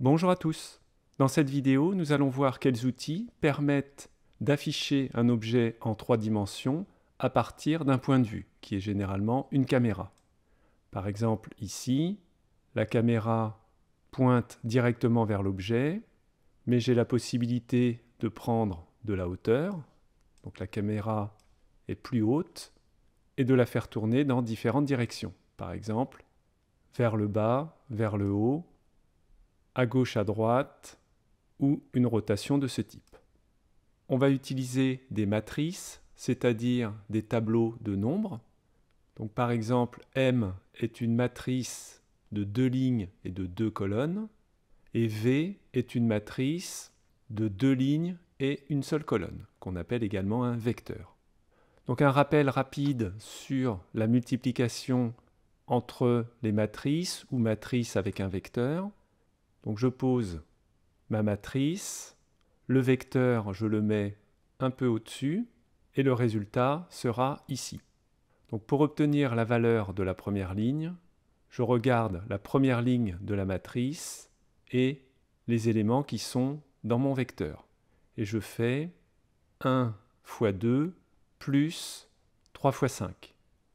Bonjour à tous Dans cette vidéo, nous allons voir quels outils permettent d'afficher un objet en trois dimensions à partir d'un point de vue, qui est généralement une caméra. Par exemple, ici, la caméra pointe directement vers l'objet, mais j'ai la possibilité de prendre de la hauteur, donc la caméra est plus haute, et de la faire tourner dans différentes directions, par exemple vers le bas, vers le haut, à gauche à droite ou une rotation de ce type. On va utiliser des matrices, c'est-à-dire des tableaux de nombres. Donc par exemple, M est une matrice de deux lignes et de deux colonnes, et V est une matrice de deux lignes et une seule colonne, qu'on appelle également un vecteur. Donc un rappel rapide sur la multiplication entre les matrices ou matrices avec un vecteur. Donc je pose ma matrice, le vecteur je le mets un peu au-dessus et le résultat sera ici. Donc pour obtenir la valeur de la première ligne, je regarde la première ligne de la matrice et les éléments qui sont dans mon vecteur. Et je fais 1 fois 2 plus 3 fois 5,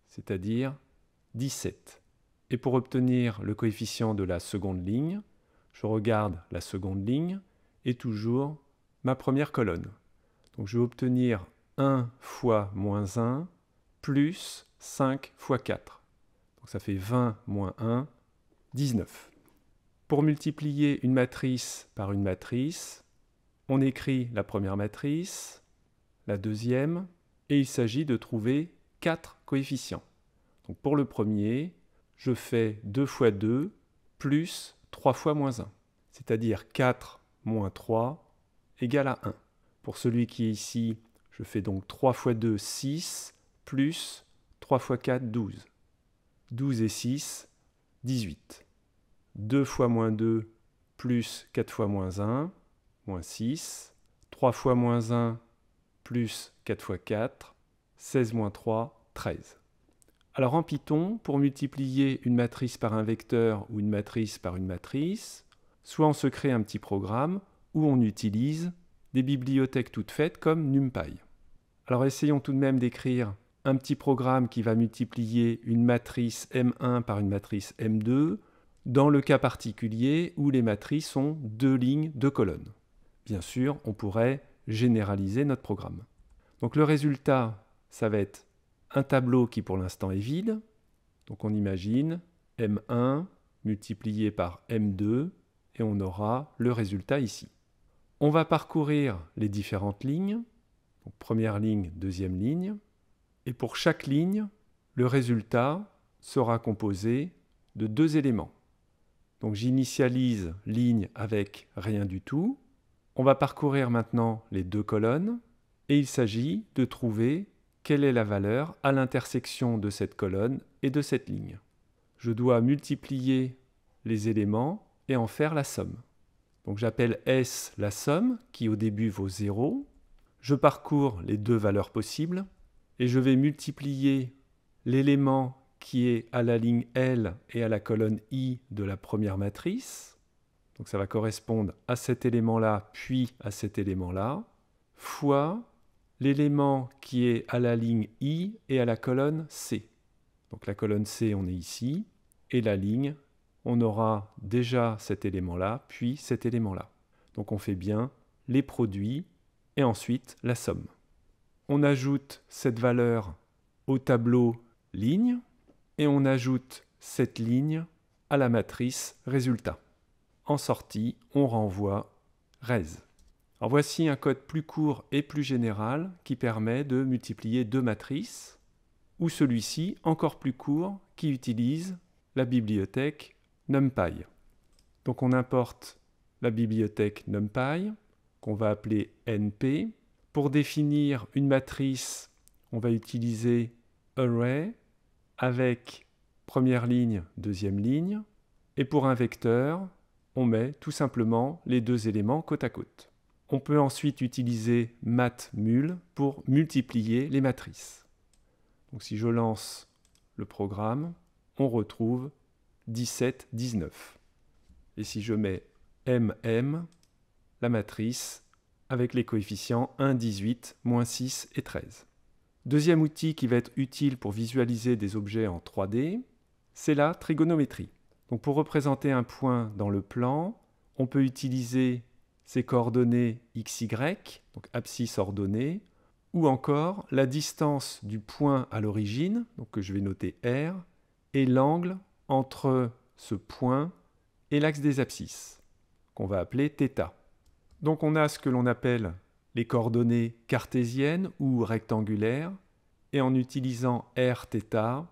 c'est-à-dire 17. Et pour obtenir le coefficient de la seconde ligne, je regarde la seconde ligne et toujours ma première colonne. Donc je vais obtenir 1 fois moins 1 plus 5 fois 4. Donc ça fait 20 moins 1, 19. Pour multiplier une matrice par une matrice, on écrit la première matrice, la deuxième, et il s'agit de trouver 4 coefficients. Donc pour le premier, je fais 2 fois 2 plus 3 fois moins 1, c'est-à-dire 4 moins 3 égale à 1. Pour celui qui est ici, je fais donc 3 fois 2, 6, plus 3 fois 4, 12. 12 et 6, 18. 2 fois moins 2, plus 4 fois moins 1, moins 6. 3 fois moins 1, plus 4 fois 4, 16 moins 3, 13. Alors en Python, pour multiplier une matrice par un vecteur ou une matrice par une matrice, soit on se crée un petit programme, ou on utilise des bibliothèques toutes faites comme NumPy. Alors essayons tout de même d'écrire un petit programme qui va multiplier une matrice M1 par une matrice M2, dans le cas particulier où les matrices sont deux lignes, deux colonnes. Bien sûr, on pourrait généraliser notre programme. Donc le résultat, ça va être un tableau qui pour l'instant est vide. Donc on imagine M1 multiplié par M2 et on aura le résultat ici. On va parcourir les différentes lignes. première ligne, deuxième ligne. Et pour chaque ligne, le résultat sera composé de deux éléments. Donc j'initialise ligne avec rien du tout. On va parcourir maintenant les deux colonnes et il s'agit de trouver quelle est la valeur à l'intersection de cette colonne et de cette ligne. Je dois multiplier les éléments et en faire la somme. Donc j'appelle S la somme, qui au début vaut 0. Je parcours les deux valeurs possibles et je vais multiplier l'élément qui est à la ligne L et à la colonne I de la première matrice. Donc ça va correspondre à cet élément-là, puis à cet élément-là, fois l'élément qui est à la ligne I et à la colonne C. Donc la colonne C, on est ici, et la ligne, on aura déjà cet élément-là, puis cet élément-là. Donc on fait bien les produits et ensuite la somme. On ajoute cette valeur au tableau ligne et on ajoute cette ligne à la matrice résultat. En sortie, on renvoie res voici un code plus court et plus général qui permet de multiplier deux matrices, ou celui-ci encore plus court qui utilise la bibliothèque NumPy. Donc on importe la bibliothèque NumPy, qu'on va appeler NP. Pour définir une matrice, on va utiliser Array avec première ligne, deuxième ligne. Et pour un vecteur, on met tout simplement les deux éléments côte à côte. On peut ensuite utiliser matmul pour multiplier les matrices. Donc si je lance le programme, on retrouve 17, 19. Et si je mets mm, la matrice avec les coefficients 1, 18, moins 6 et 13. Deuxième outil qui va être utile pour visualiser des objets en 3D, c'est la trigonométrie. Donc pour représenter un point dans le plan, on peut utiliser ses coordonnées xy, donc abscisse ordonnée, ou encore la distance du point à l'origine, donc que je vais noter R, et l'angle entre ce point et l'axe des abscisses, qu'on va appeler θ. Donc on a ce que l'on appelle les coordonnées cartésiennes ou rectangulaires, et en utilisant Rθ,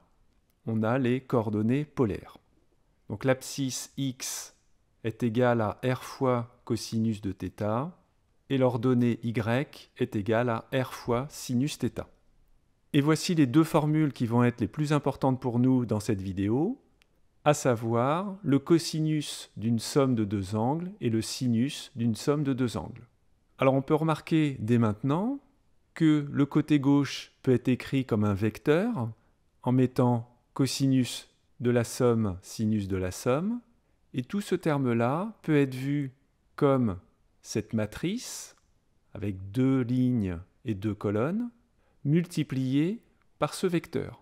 on a les coordonnées polaires. Donc l'abscisse X est égal à r fois cosinus de θ et l'ordonnée y est égale à r fois sinus θ. Et voici les deux formules qui vont être les plus importantes pour nous dans cette vidéo, à savoir le cosinus d'une somme de deux angles et le sinus d'une somme de deux angles. Alors on peut remarquer dès maintenant que le côté gauche peut être écrit comme un vecteur en mettant cosinus de la somme sinus de la somme, et tout ce terme-là peut être vu comme cette matrice, avec deux lignes et deux colonnes, multipliées par ce vecteur.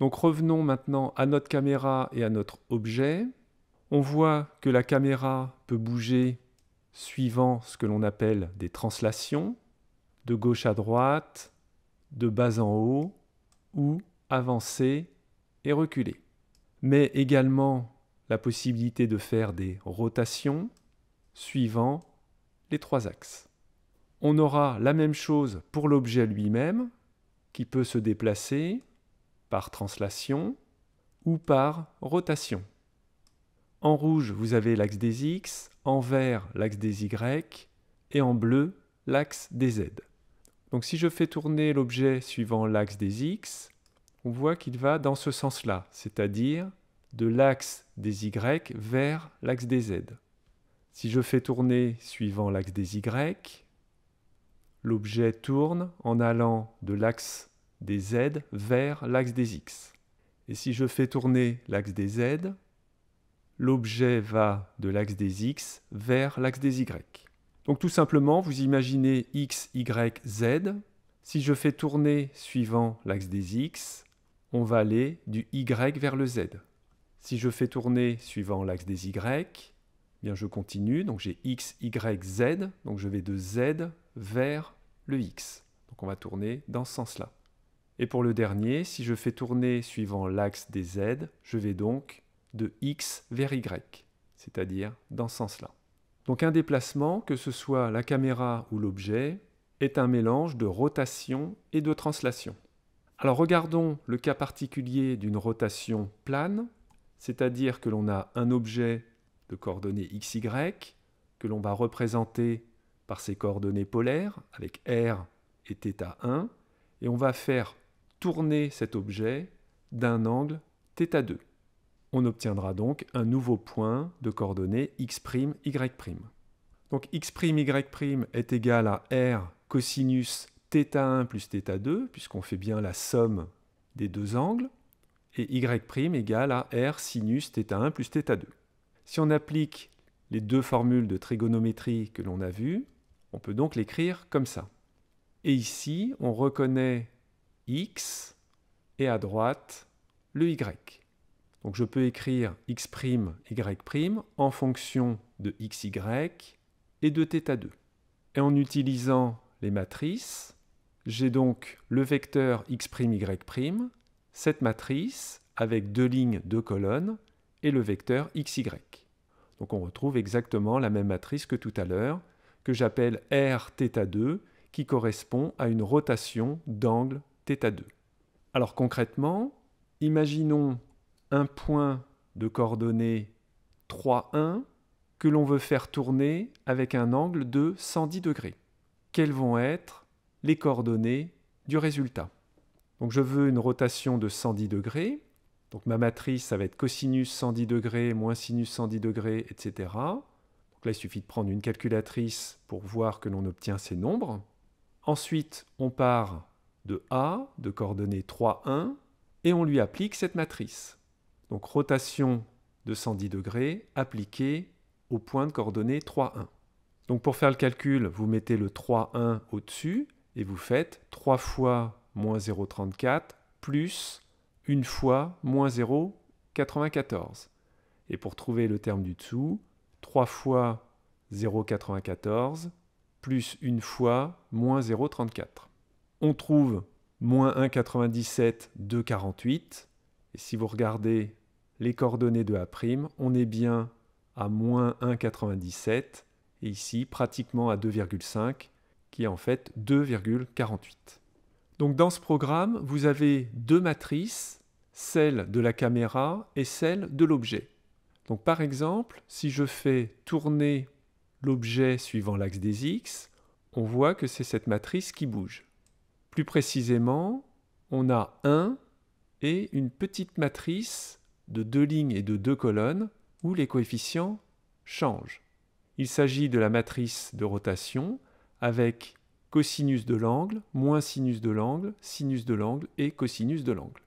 Donc revenons maintenant à notre caméra et à notre objet. On voit que la caméra peut bouger suivant ce que l'on appelle des translations, de gauche à droite, de bas en haut, ou avancer et reculer. Mais également la possibilité de faire des rotations suivant les trois axes. On aura la même chose pour l'objet lui-même, qui peut se déplacer par translation ou par rotation. En rouge, vous avez l'axe des X, en vert, l'axe des Y, et en bleu, l'axe des Z. Donc si je fais tourner l'objet suivant l'axe des X, on voit qu'il va dans ce sens-là, c'est-à-dire de l'axe des Y vers l'axe des Z. Si je fais tourner suivant l'axe des Y, l'objet tourne en allant de l'axe des Z vers l'axe des X. Et si je fais tourner l'axe des Z, l'objet va de l'axe des X vers l'axe des Y. Donc tout simplement, vous imaginez X, Y, Z. Si je fais tourner suivant l'axe des X, on va aller du Y vers le Z. Si je fais tourner suivant l'axe des Y, eh bien je continue, donc j'ai X, Y, Z, donc je vais de Z vers le X. Donc on va tourner dans ce sens-là. Et pour le dernier, si je fais tourner suivant l'axe des Z, je vais donc de X vers Y, c'est-à-dire dans ce sens-là. Donc un déplacement, que ce soit la caméra ou l'objet, est un mélange de rotation et de translation. Alors regardons le cas particulier d'une rotation plane c'est-à-dire que l'on a un objet de coordonnées xy que l'on va représenter par ses coordonnées polaires avec r et θ1 et on va faire tourner cet objet d'un angle θ2. On obtiendra donc un nouveau point de coordonnées x', y'. Donc x', y' est égal à r cosinus θ1 plus θ2, puisqu'on fait bien la somme des deux angles et y' égale à r sinus θ1 plus θ2. Si on applique les deux formules de trigonométrie que l'on a vues, on peut donc l'écrire comme ça. Et ici, on reconnaît x et à droite le y. Donc je peux écrire x', y' en fonction de xy et de θ2. Et en utilisant les matrices, j'ai donc le vecteur x', y' cette matrice avec deux lignes, deux colonnes et le vecteur xy. Donc on retrouve exactement la même matrice que tout à l'heure, que j'appelle Rθ2, qui correspond à une rotation d'angle θ2. Alors concrètement, imaginons un point de coordonnées 3, 1 que l'on veut faire tourner avec un angle de 110 degrés. Quelles vont être les coordonnées du résultat donc je veux une rotation de 110 degrés. Donc ma matrice, ça va être cosinus 110 degrés, moins sinus 110 degrés, etc. Donc là, il suffit de prendre une calculatrice pour voir que l'on obtient ces nombres. Ensuite, on part de A, de coordonnées 3, 1, et on lui applique cette matrice. Donc rotation de 110 degrés appliquée au point de coordonnées 3, 1. Donc pour faire le calcul, vous mettez le 3, 1 au-dessus, et vous faites 3 fois moins 0,34 plus une fois moins 0,94. Et pour trouver le terme du dessous, 3 fois 0,94 plus une fois moins 0,34. On trouve moins 1,97 2,48. 48. Et si vous regardez les coordonnées de A', on est bien à moins 1,97 et ici pratiquement à 2,5 qui est en fait 2,48. Donc dans ce programme, vous avez deux matrices, celle de la caméra et celle de l'objet. Donc par exemple, si je fais tourner l'objet suivant l'axe des X, on voit que c'est cette matrice qui bouge. Plus précisément, on a 1 et une petite matrice de deux lignes et de deux colonnes où les coefficients changent. Il s'agit de la matrice de rotation avec cosinus de l'angle, moins sinus de l'angle, sinus de l'angle et cosinus de l'angle.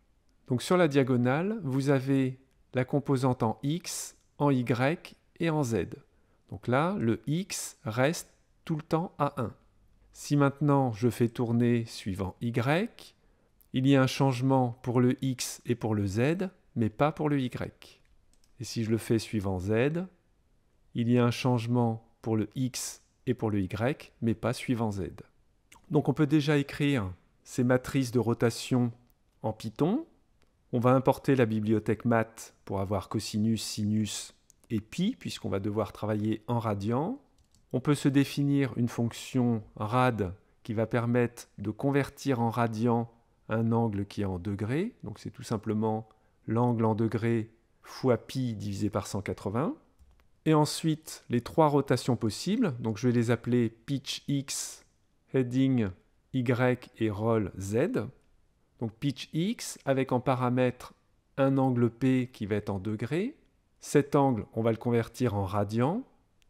Donc sur la diagonale, vous avez la composante en x, en y et en z. Donc là, le x reste tout le temps à 1. Si maintenant je fais tourner suivant y, il y a un changement pour le x et pour le z, mais pas pour le y. Et si je le fais suivant z, il y a un changement pour le x et pour le y, mais pas suivant z. Donc on peut déjà écrire ces matrices de rotation en Python. On va importer la bibliothèque math pour avoir cosinus, sinus et pi, puisqu'on va devoir travailler en radian. On peut se définir une fonction rad qui va permettre de convertir en radian un angle qui est en degrés. Donc c'est tout simplement l'angle en degrés fois pi divisé par 180. Et ensuite, les trois rotations possibles. Donc je vais les appeler pitch x, heading Y et roll Z. Donc pitch X avec en paramètre un angle P qui va être en degrés. Cet angle, on va le convertir en radian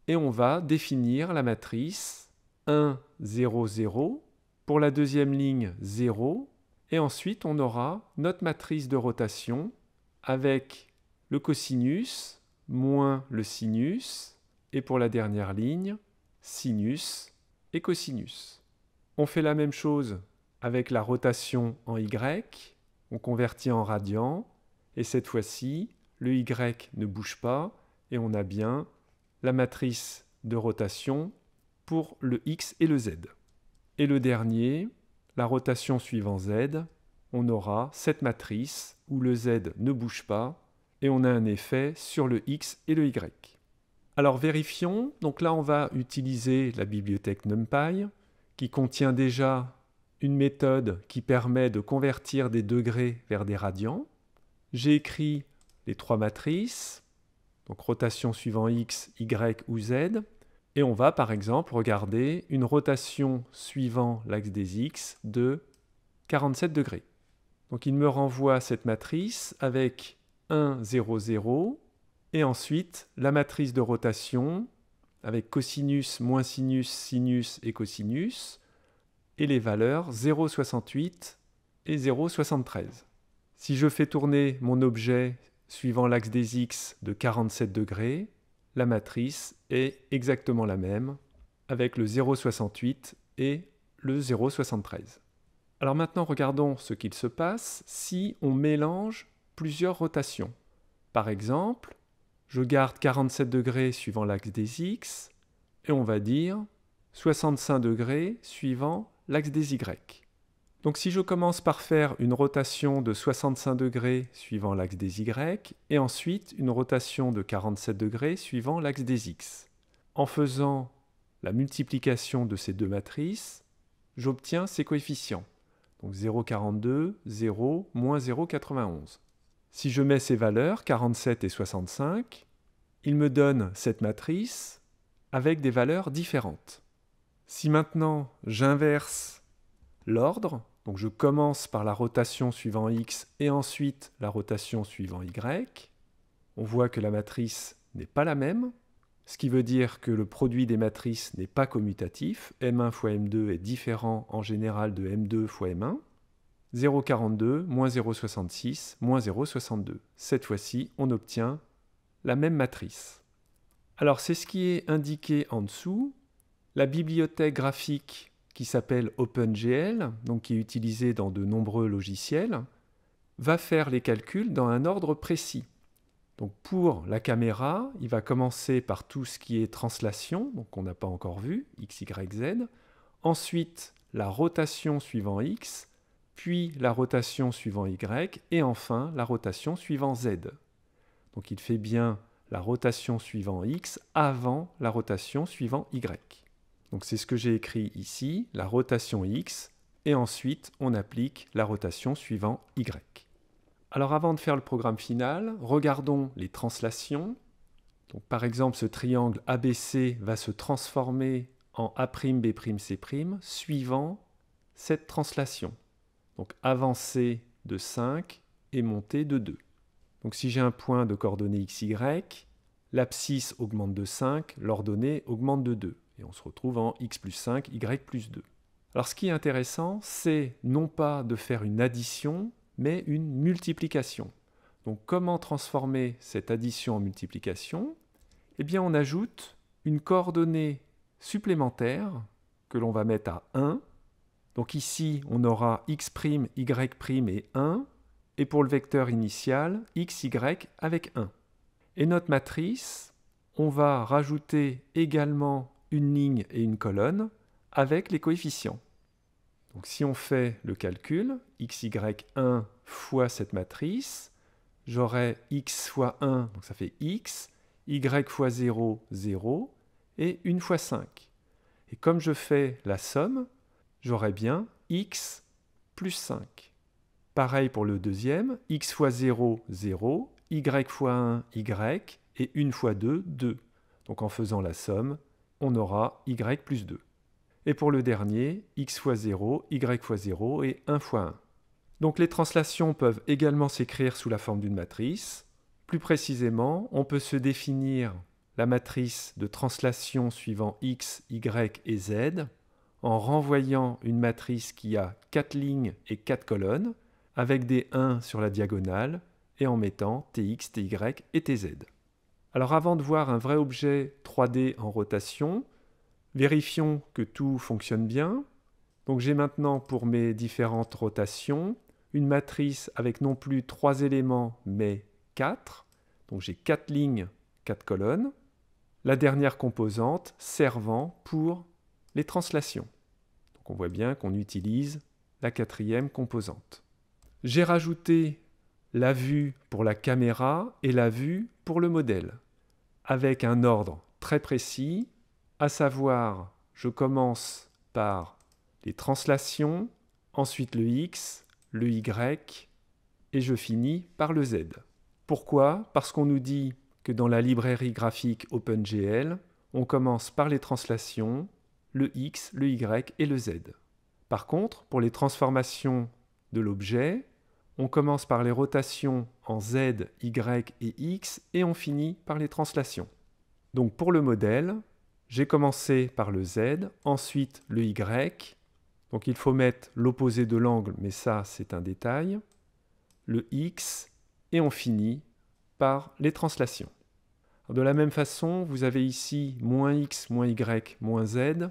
et on va définir la matrice 1, 0, 0. Pour la deuxième ligne, 0. Et ensuite, on aura notre matrice de rotation avec le cosinus moins le sinus. Et pour la dernière ligne, sinus et cosinus. On fait la même chose avec la rotation en Y, on convertit en radian, et cette fois-ci, le Y ne bouge pas, et on a bien la matrice de rotation pour le X et le Z. Et le dernier, la rotation suivant Z, on aura cette matrice où le Z ne bouge pas, et on a un effet sur le X et le Y. Alors vérifions, donc là on va utiliser la bibliothèque NumPy, qui contient déjà une méthode qui permet de convertir des degrés vers des radians. J'ai écrit les trois matrices, donc rotation suivant x, y ou z, et on va par exemple regarder une rotation suivant l'axe des x de 47 degrés. Donc il me renvoie cette matrice avec 1, 0, 0, et ensuite la matrice de rotation avec cosinus, moins sinus, sinus et cosinus, et les valeurs 0,68 et 0,73. Si je fais tourner mon objet suivant l'axe des x de 47 degrés, la matrice est exactement la même, avec le 0,68 et le 0,73. Alors maintenant, regardons ce qu'il se passe si on mélange plusieurs rotations. Par exemple, je garde 47 degrés suivant l'axe des x, et on va dire 65 degrés suivant l'axe des y. Donc si je commence par faire une rotation de 65 degrés suivant l'axe des y, et ensuite une rotation de 47 degrés suivant l'axe des x, en faisant la multiplication de ces deux matrices, j'obtiens ces coefficients. Donc 0,42, 0, moins 0,91. Si je mets ces valeurs, 47 et 65, il me donne cette matrice avec des valeurs différentes. Si maintenant j'inverse l'ordre, donc je commence par la rotation suivant x et ensuite la rotation suivant y, on voit que la matrice n'est pas la même, ce qui veut dire que le produit des matrices n'est pas commutatif, m1 fois m2 est différent en général de m2 fois m1, 0,42, 0,66, 0,62. Cette fois-ci, on obtient la même matrice. Alors c'est ce qui est indiqué en dessous. La bibliothèque graphique qui s'appelle OpenGL, donc qui est utilisée dans de nombreux logiciels, va faire les calculs dans un ordre précis. Donc pour la caméra, il va commencer par tout ce qui est translation, donc qu'on n'a pas encore vu, x, y, z. Ensuite, la rotation suivant x, puis la rotation suivant Y, et enfin la rotation suivant Z. Donc il fait bien la rotation suivant X avant la rotation suivant Y. Donc c'est ce que j'ai écrit ici, la rotation X, et ensuite on applique la rotation suivant Y. Alors avant de faire le programme final, regardons les translations. par exemple, ce triangle ABC va se transformer en A'B'C' suivant cette translation. Donc avancer de 5 et monter de 2. Donc si j'ai un point de coordonnées y, l'abscisse augmente de 5, l'ordonnée augmente de 2. Et on se retrouve en x plus 5, y plus 2. Alors ce qui est intéressant, c'est non pas de faire une addition, mais une multiplication. Donc comment transformer cette addition en multiplication Eh bien on ajoute une coordonnée supplémentaire que l'on va mettre à 1 donc ici, on aura x', y' et 1, et pour le vecteur initial, x, y avec 1. Et notre matrice, on va rajouter également une ligne et une colonne avec les coefficients. Donc si on fait le calcul, x, y, 1 fois cette matrice, j'aurai x fois 1, donc ça fait x, y fois 0, 0, et 1 fois 5. Et comme je fais la somme, j'aurai bien x plus 5. Pareil pour le deuxième, x fois 0, 0, y fois 1, y, et 1 fois 2, 2. Donc en faisant la somme, on aura y plus 2. Et pour le dernier, x fois 0, y fois 0 et 1 fois 1. Donc les translations peuvent également s'écrire sous la forme d'une matrice. Plus précisément, on peut se définir la matrice de translation suivant x, y et z en renvoyant une matrice qui a 4 lignes et 4 colonnes, avec des 1 sur la diagonale, et en mettant tx, ty et tz. Alors avant de voir un vrai objet 3D en rotation, vérifions que tout fonctionne bien. Donc j'ai maintenant pour mes différentes rotations une matrice avec non plus 3 éléments mais 4. Donc j'ai 4 lignes, 4 colonnes. La dernière composante servant pour les translations. Donc on voit bien qu'on utilise la quatrième composante. J'ai rajouté la vue pour la caméra et la vue pour le modèle, avec un ordre très précis, à savoir je commence par les translations, ensuite le X, le Y, et je finis par le Z. Pourquoi Parce qu'on nous dit que dans la librairie graphique OpenGL, on commence par les translations, le x, le y et le z. Par contre, pour les transformations de l'objet, on commence par les rotations en z, y et x et on finit par les translations. Donc pour le modèle, j'ai commencé par le z, ensuite le y, donc il faut mettre l'opposé de l'angle, mais ça c'est un détail, le x, et on finit par les translations. de la même façon, vous avez ici moins x, moins y, moins z,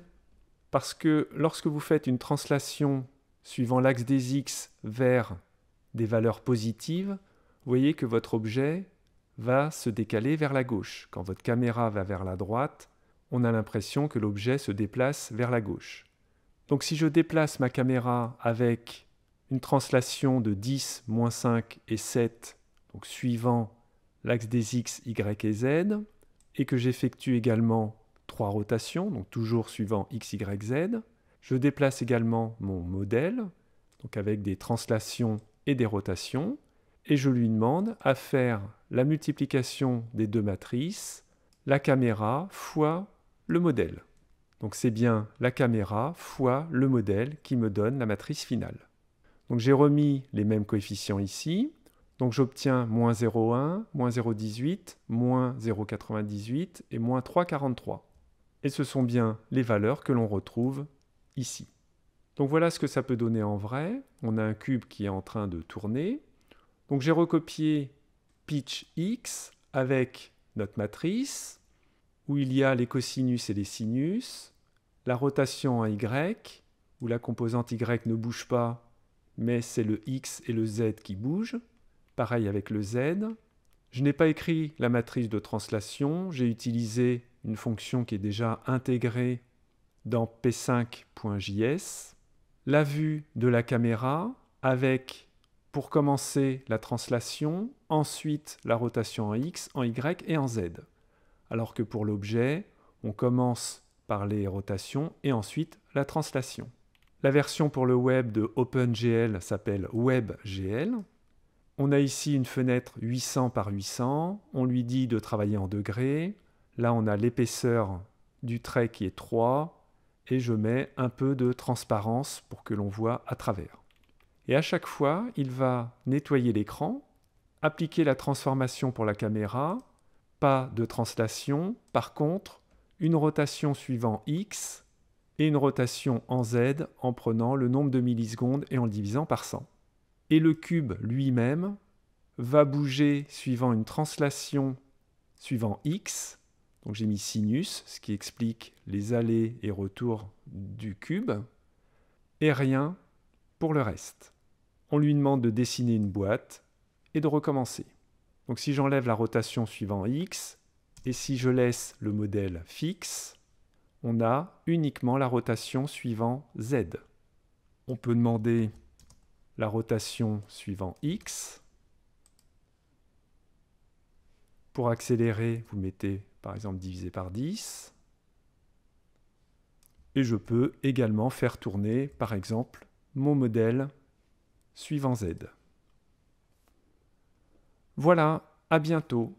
parce que lorsque vous faites une translation suivant l'axe des X vers des valeurs positives, vous voyez que votre objet va se décaler vers la gauche. Quand votre caméra va vers la droite, on a l'impression que l'objet se déplace vers la gauche. Donc si je déplace ma caméra avec une translation de 10, moins 5 et 7, donc suivant l'axe des x, y et z, et que j'effectue également trois rotations, donc toujours suivant x, y, z. Je déplace également mon modèle, donc avec des translations et des rotations, et je lui demande à faire la multiplication des deux matrices, la caméra fois le modèle. Donc c'est bien la caméra fois le modèle qui me donne la matrice finale. Donc j'ai remis les mêmes coefficients ici. Donc j'obtiens moins 0,1, moins 0,18, moins 0,98 et moins 3,43. Et ce sont bien les valeurs que l'on retrouve ici. Donc voilà ce que ça peut donner en vrai. On a un cube qui est en train de tourner. Donc j'ai recopié pitch x avec notre matrice où il y a les cosinus et les sinus, la rotation en y où la composante y ne bouge pas mais c'est le x et le z qui bougent. Pareil avec le z. Je n'ai pas écrit la matrice de translation, j'ai utilisé une fonction qui est déjà intégrée dans p5.js, la vue de la caméra avec, pour commencer, la translation, ensuite la rotation en x, en y et en z. Alors que pour l'objet, on commence par les rotations et ensuite la translation. La version pour le web de OpenGL s'appelle WebGL. On a ici une fenêtre 800 par 800, on lui dit de travailler en degrés, Là, on a l'épaisseur du trait qui est 3 et je mets un peu de transparence pour que l'on voit à travers. Et à chaque fois, il va nettoyer l'écran, appliquer la transformation pour la caméra, pas de translation, par contre, une rotation suivant X et une rotation en Z en prenant le nombre de millisecondes et en le divisant par 100. Et le cube lui-même va bouger suivant une translation suivant X donc j'ai mis sinus, ce qui explique les allées et retours du cube, et rien pour le reste. On lui demande de dessiner une boîte et de recommencer. Donc si j'enlève la rotation suivant x, et si je laisse le modèle fixe, on a uniquement la rotation suivant z. On peut demander la rotation suivant x. Pour accélérer, vous mettez par exemple divisé par 10. Et je peux également faire tourner, par exemple, mon modèle suivant Z. Voilà, à bientôt.